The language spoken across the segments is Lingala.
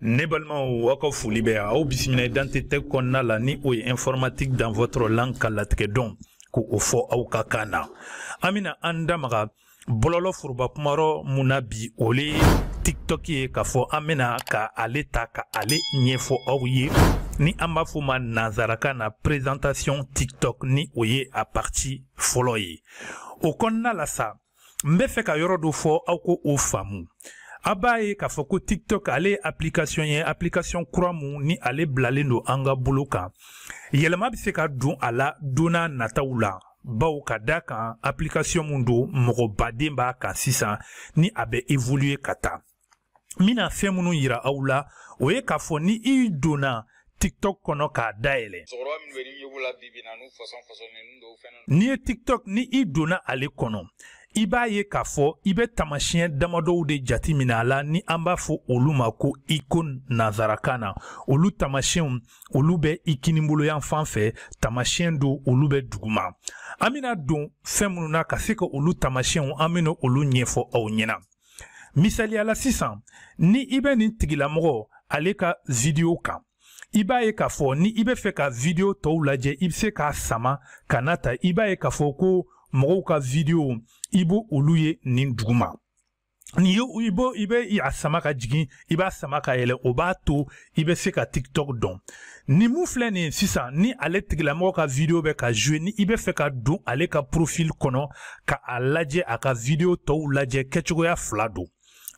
ne balimaw aw ka foli bɛ aw bisimila i dantete kɔnɔna la ni o ye informatique dans votre langue ka latigɛ dɔn ko o fɔ aw ka kan na an bena an damaga bɔlɔlɔ foroba kumarɔ mun na bi o le tiktok ye k'a fɔ an bena ka ale ta ka ale ɲɛfɔ aw ye ni an b'a fɔ ma nazarakan na présentation tiktok ni o ye a parti fɔlɔ ye o kɔnɔna la sa n be fɛ ka yɔrɔ do fɔ aw ko o faamu a b'a ye k'a fɔ ko tiktok ale ye application ye application kura mun ni ale bilalen don an ka bolo kan yɛlɛma bɛ se ka don a la don n'a nataw la baw ka da kan application mun don mɔgɔbaden b'a kan sisan ni a bɛ évoluer ka taa n bɛna fɛn minnu yira aw la o ye k'a fɔ ni i donna tiktok kɔnɔ k'a dayɛlɛ n'i ye tiktok ni i donna ale kɔnɔ i b'a ye k'a fɔ i bɛ tamasiyɛn damadɔw de jati minɛ a la ni an b'a fɔ olu ma ko iko nazarakan na olu tamasiyɛnw olu bɛ i kiniboloyan fan fɛ tamasiyɛn don olu bɛ duguma an bɛna don fɛn minnu na ka se ka olu tamasiyɛnw an bɛna olu ɲɛfɔ aw ɲɛna misaliyala sisan ni i bɛ nin tigilamɔgɔ ale ka vidiyo kan i b'a ye k'a fɔ ni i bɛ fɛ ka vidiyo tɔw lajɛ i bɛ se k'a sama ka na ta i b'a ye k'a fɔ ko mɔgɔw ka videow i b' olu ye nin duguma ni i b'o i bɛ a sama ka jigin i b'a sama ka yɛlɛ o b'a to i bɛ se ka tiktok dɔn ni mun filɛ nin sisan ni ale tigilamɔgɔ ka video bɛ ka jouer ni i bɛ fɛ ka don ale ka profil kɔnɔ ka a lajɛ a ka video tɔw lajɛ kɛcogoya fila don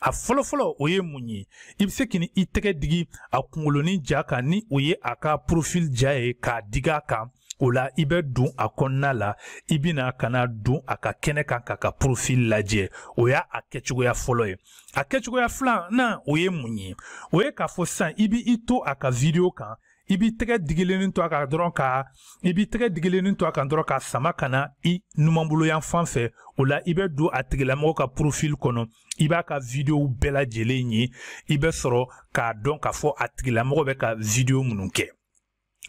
a fɔlɔfɔlɔ o ye mun ye i bɛ se k'i i tɛgɛ digi a kungolonin ja kan ni o ye a ka profil ja ye k'a digi a kan o la i bɛ don a kɔnɔna la i bɛna ka na don a ka kɛnɛ kan k'a ka profil lajɛ o y'a a kɛcogoya fɔlɔ ye a kɛcogoya filanan o ye mun ye o ye k'a fɔ sisan i b'i to a ka video kan i b'i tɛgɛ digilennin to a kan dɔrɔn ka i b'i tɛgɛ digilennin to a kan dɔrɔn k'a sama ka na i numanbolo yan fan fɛ o la i bɛ don a tigilamɔgɔ ka profil kɔnɔ i b'a ka videow bɛɛ lajɛlen ye i bɛ sɔrɔ k'a dɔn k'a fɔ a tigilamɔgɔ bɛ ka video minnu kɛ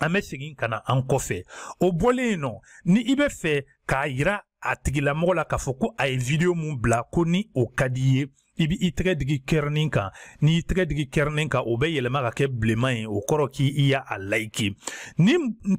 an bɛ segin ka na an kɔfɛ o bɔlen yen nɔ ni i bɛ fɛ k'a yira a tigilamɔgɔ la k'a fɔ ko a ye video mun bila ko ni o ka di i ye i b'i tɛgɛ digi kɛrinin kan n'i y'i tɛgɛ digi kɛrinin kan o bɛ yɛlɛma ka kɛ bilenman ye o kɔrɔ k'i y'a a layiki ni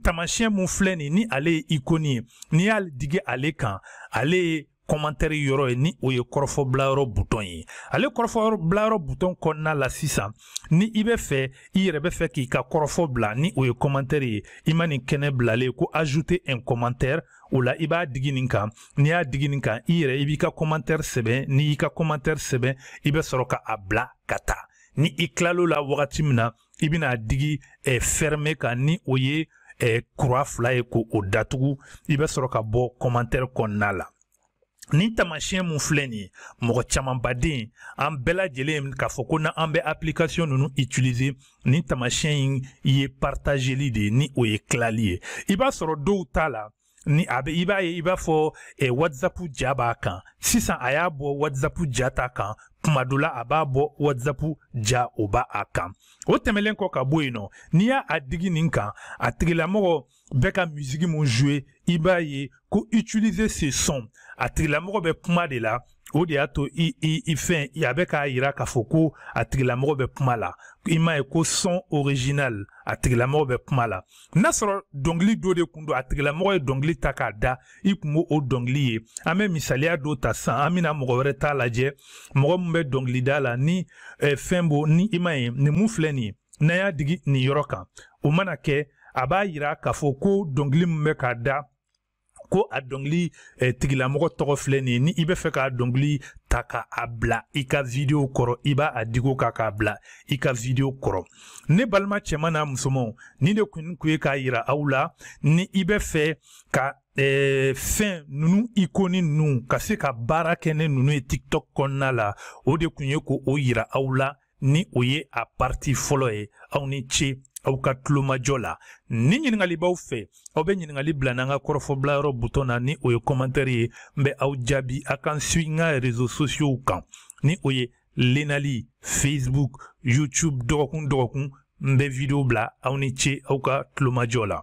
taamasiyɛn mun filɛ nin ni ale ye ikoni ye n'i y'a digi ale kan ale ye kɔmantɛri yɔrɔ ye ni o ye kɔrɔfɔ bilayɔrɔ butɔn ye ale kɔrɔfɔ bilayɔrɔ butɔn kɔnɔna la sisan ni i bɛ fɛ i yɛrɛ bɛ fɛ k'i ka kɔrɔfɔ bila ni o ye kɔmantɛri ye i ma nin kɛnɛ bilalen ko ajouter un commentaire o la i b'a digi nin kan n'i y'a digi nin kan i yɛrɛ i b'i ka kɔmantɛri sɛbɛn n'i y'i ka kɔmantɛri sɛbɛn i bɛ sɔrɔ ka a bila ka taa ni i kilalo la wagati min na i bɛna a digi eh, fermer kan ni o ye eh, kura fila ye k'o datugu i bɛ sɔrɔ ka bɔ kɔmantɛri kɔnɔna la nin tamasiyɛn mun filɛ nin ye mɔgɔ camanbaden an bɛɛ lajɛlen k'a fɔ ko na an bɛ application ninnu utiliser nin tamasiyɛn in ye partageli de ye ni o ye tilali ye i b'a sɔrɔ dɔw t'a la ni a bɛ i b'a ye i b'a fɔ eh, whatsapp ja b'a kan sisan a y'a bɔ whatsapp ja t'a kan kuma dɔ la a b'a bɔ whatsapp ja o b'a a kan o tɛmɛlen kɔ ka bɔ yen nɔ n'i y'a digi nin kan a tigilamɔgɔ bɛɛ ka musiki mun joué i b'a ye ko utiliser ce son a tigilamɔgɔ bɛ kuma de la o de y'a to i i i fɛn a bɛ k'a yira k'a fɔ ko a tigilamɔgɔ bɛ kuma la i m'a ye ko son original a tigilamɔgɔ bɛ kuma la n'a sɔrɔ dɔnkili dɔ de kun don a tigilamɔgɔ ye dɔnkili ta k'a da i kun b'o dɔnkili ye an bɛ misaliya dɔ ta sisan an bɛna mɔgɔ wɛrɛ t'a lajɛ mɔgɔ min bɛ dɔnkilida la ni ɛ fɛn b'o ni i m'a ye nin mun filɛ nin ye n'an y'a digi nin yɔrɔ kan o mana kɛ a b'a yira k'a fɔ ko dɔnkili min bɛ k'a da ko a dɔnkili eh, tigilamɔgɔ tɔgɔ filɛ nin ye ni i bɛ fɛ k'a dɔnkili ta k'a bila i ka video kɔrɔ i b'a a digo kan k'a bila i ka video kɔrɔ ne balima cɛman n'a musomanw nin de kun kun ye k'a yira aw la ni i bɛ fɛ ka eh, fɛn nunu ikoni nunu ka se ka baara kɛ ne nunu ye tiktok kɔnɔna la o de kun ye ko o yira aw la ni o ye a pariti fɔlɔ ye aw ni ce aw ka tulomajɔ la ni ɲiningali b'aw fɛ aw bɛ ɲiningali bila n'an ka kɔrɔfɔbilayɔrɔ buton na ni o ye kɔmantɛri ye n bɛ aw jaabi a kan sui n ka rezo sosiyow kan ni o ye lenali facebook youtube dɔgɔkun dɔgɔkun n bɛ video bila aw ni ce aw ka tulomajɔ la